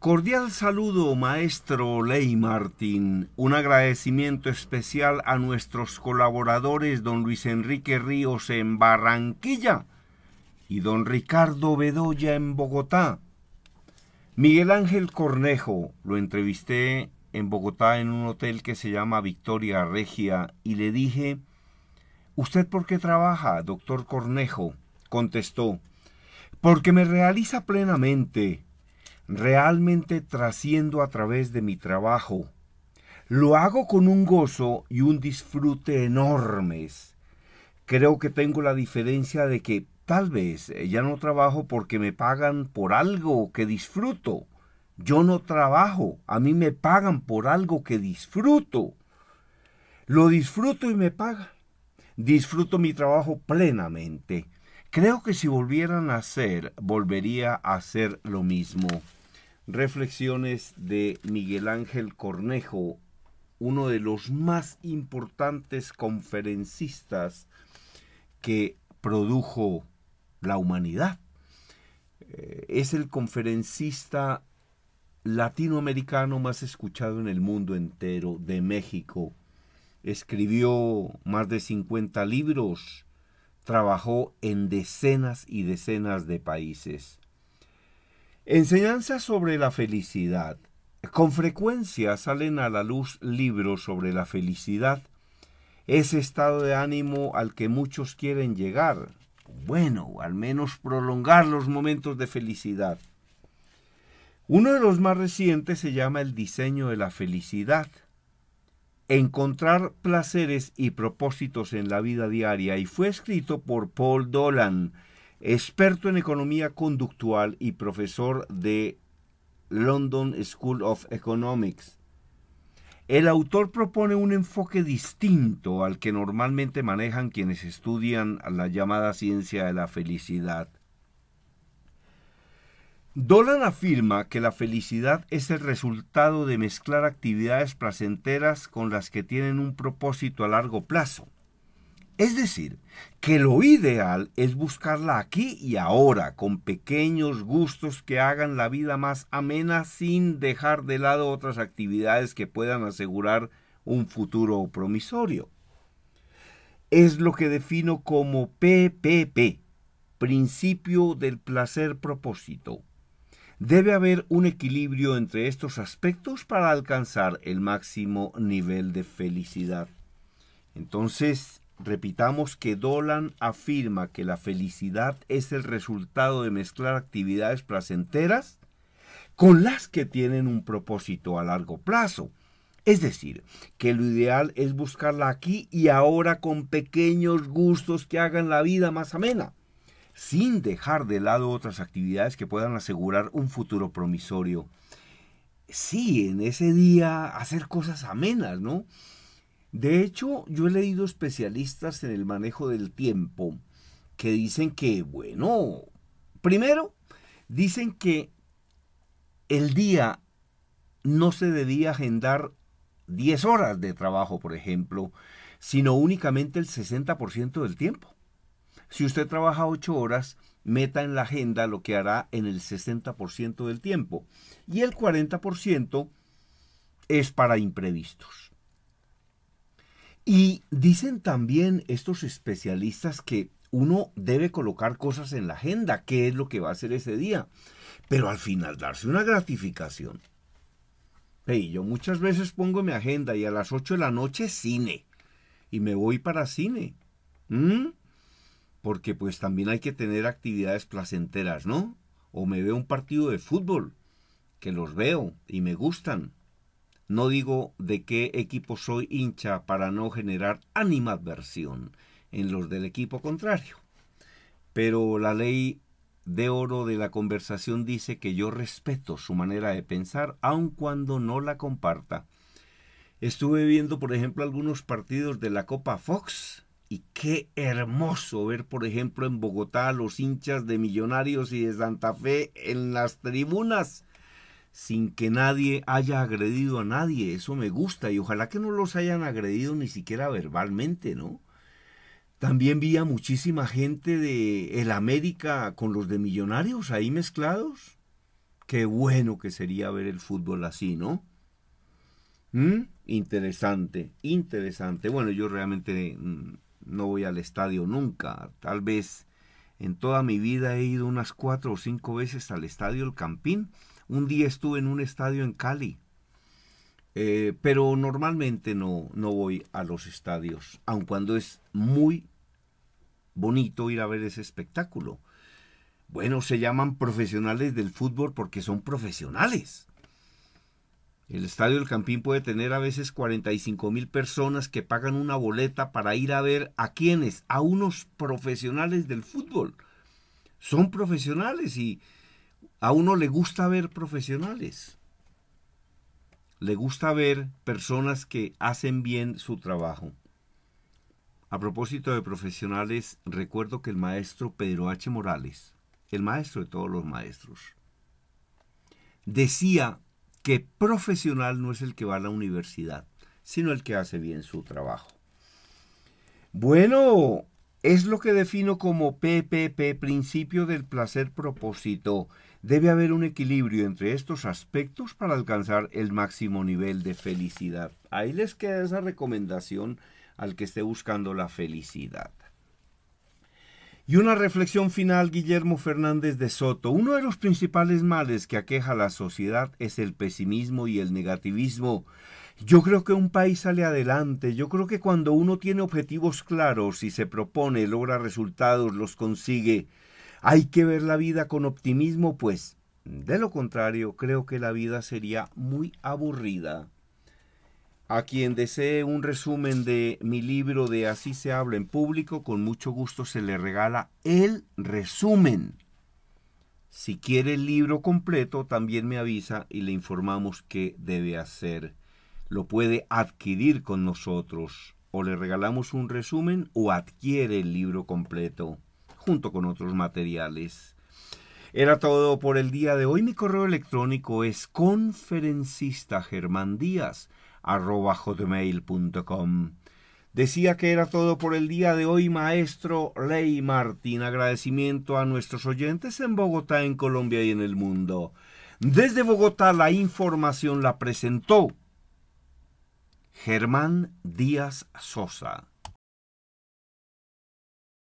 Cordial saludo, maestro Ley Martín. Un agradecimiento especial a nuestros colaboradores, don Luis Enrique Ríos en Barranquilla y don Ricardo Bedoya en Bogotá. Miguel Ángel Cornejo lo entrevisté en Bogotá en un hotel que se llama Victoria Regia y le dije, ¿Usted por qué trabaja, doctor Cornejo? Contestó, porque me realiza plenamente realmente trasciendo a través de mi trabajo. Lo hago con un gozo y un disfrute enormes. Creo que tengo la diferencia de que tal vez eh, ya no trabajo porque me pagan por algo que disfruto. Yo no trabajo, a mí me pagan por algo que disfruto. Lo disfruto y me paga. Disfruto mi trabajo plenamente. Creo que si volvieran a hacer, volvería a hacer lo mismo. Reflexiones de Miguel Ángel Cornejo, uno de los más importantes conferencistas que produjo la humanidad. Eh, es el conferencista latinoamericano más escuchado en el mundo entero de México. Escribió más de 50 libros, trabajó en decenas y decenas de países. Enseñanza sobre la felicidad. Con frecuencia salen a la luz libros sobre la felicidad, ese estado de ánimo al que muchos quieren llegar, bueno, al menos prolongar los momentos de felicidad. Uno de los más recientes se llama El diseño de la felicidad. Encontrar placeres y propósitos en la vida diaria y fue escrito por Paul Dolan experto en economía conductual y profesor de London School of Economics. El autor propone un enfoque distinto al que normalmente manejan quienes estudian la llamada ciencia de la felicidad. Dolan afirma que la felicidad es el resultado de mezclar actividades placenteras con las que tienen un propósito a largo plazo. Es decir, que lo ideal es buscarla aquí y ahora, con pequeños gustos que hagan la vida más amena sin dejar de lado otras actividades que puedan asegurar un futuro promisorio. Es lo que defino como PPP, principio del placer propósito. Debe haber un equilibrio entre estos aspectos para alcanzar el máximo nivel de felicidad. Entonces, Repitamos que Dolan afirma que la felicidad es el resultado de mezclar actividades placenteras con las que tienen un propósito a largo plazo. Es decir, que lo ideal es buscarla aquí y ahora con pequeños gustos que hagan la vida más amena, sin dejar de lado otras actividades que puedan asegurar un futuro promisorio. Sí, en ese día hacer cosas amenas, ¿no? De hecho, yo he leído especialistas en el manejo del tiempo que dicen que, bueno, primero, dicen que el día no se debía agendar 10 horas de trabajo, por ejemplo, sino únicamente el 60% del tiempo. Si usted trabaja 8 horas, meta en la agenda lo que hará en el 60% del tiempo y el 40% es para imprevistos. Y dicen también estos especialistas que uno debe colocar cosas en la agenda, qué es lo que va a hacer ese día, pero al final darse una gratificación. Hey, yo muchas veces pongo mi agenda y a las 8 de la noche cine y me voy para cine. ¿Mm? Porque pues también hay que tener actividades placenteras, ¿no? O me veo un partido de fútbol, que los veo y me gustan. No digo de qué equipo soy hincha para no generar animadversión en los del equipo contrario. Pero la ley de oro de la conversación dice que yo respeto su manera de pensar, aun cuando no la comparta. Estuve viendo, por ejemplo, algunos partidos de la Copa Fox y qué hermoso ver, por ejemplo, en Bogotá a los hinchas de Millonarios y de Santa Fe en las tribunas sin que nadie haya agredido a nadie. Eso me gusta y ojalá que no los hayan agredido ni siquiera verbalmente, ¿no? También vi a muchísima gente de el América con los de Millonarios ahí mezclados. Qué bueno que sería ver el fútbol así, ¿no? ¿Mm? Interesante, interesante. Bueno, yo realmente mm, no voy al estadio nunca. Tal vez en toda mi vida he ido unas cuatro o cinco veces al estadio El Campín un día estuve en un estadio en Cali, eh, pero normalmente no, no voy a los estadios, aun cuando es muy bonito ir a ver ese espectáculo. Bueno, se llaman profesionales del fútbol porque son profesionales. El Estadio del Campín puede tener a veces 45 mil personas que pagan una boleta para ir a ver a quienes, a unos profesionales del fútbol. Son profesionales y, a uno le gusta ver profesionales. Le gusta ver personas que hacen bien su trabajo. A propósito de profesionales, recuerdo que el maestro Pedro H. Morales, el maestro de todos los maestros, decía que profesional no es el que va a la universidad, sino el que hace bien su trabajo. Bueno, es lo que defino como PPP, principio del placer propósito. Debe haber un equilibrio entre estos aspectos para alcanzar el máximo nivel de felicidad. Ahí les queda esa recomendación al que esté buscando la felicidad. Y una reflexión final, Guillermo Fernández de Soto. Uno de los principales males que aqueja a la sociedad es el pesimismo y el negativismo. Yo creo que un país sale adelante, yo creo que cuando uno tiene objetivos claros y se propone, logra resultados, los consigue. Hay que ver la vida con optimismo, pues. De lo contrario, creo que la vida sería muy aburrida. A quien desee un resumen de mi libro de Así se habla en público, con mucho gusto se le regala el resumen. Si quiere el libro completo, también me avisa y le informamos qué debe hacer. Lo puede adquirir con nosotros, o le regalamos un resumen o adquiere el libro completo junto con otros materiales. Era todo por el día de hoy. Mi correo electrónico es conferencista Decía que era todo por el día de hoy, maestro Ley Martín. Agradecimiento a nuestros oyentes en Bogotá, en Colombia y en el mundo. Desde Bogotá la información la presentó Germán Díaz Sosa.